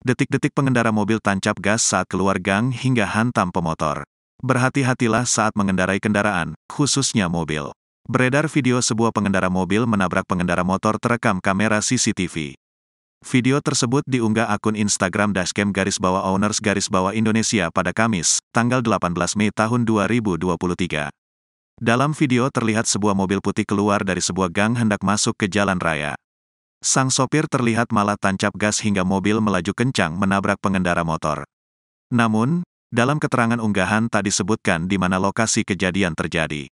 Detik-detik pengendara mobil tancap gas saat keluar gang hingga hantam pemotor. Berhati-hatilah saat mengendarai kendaraan, khususnya mobil. Beredar video sebuah pengendara mobil menabrak pengendara motor terekam kamera CCTV. Video tersebut diunggah akun Instagram dashcam garis bawah owners garis bawah Indonesia pada Kamis, tanggal 18 Mei tahun 2023. Dalam video terlihat sebuah mobil putih keluar dari sebuah gang hendak masuk ke jalan raya. Sang sopir terlihat malah tancap gas hingga mobil melaju kencang menabrak pengendara motor. Namun, dalam keterangan unggahan tak disebutkan di mana lokasi kejadian terjadi.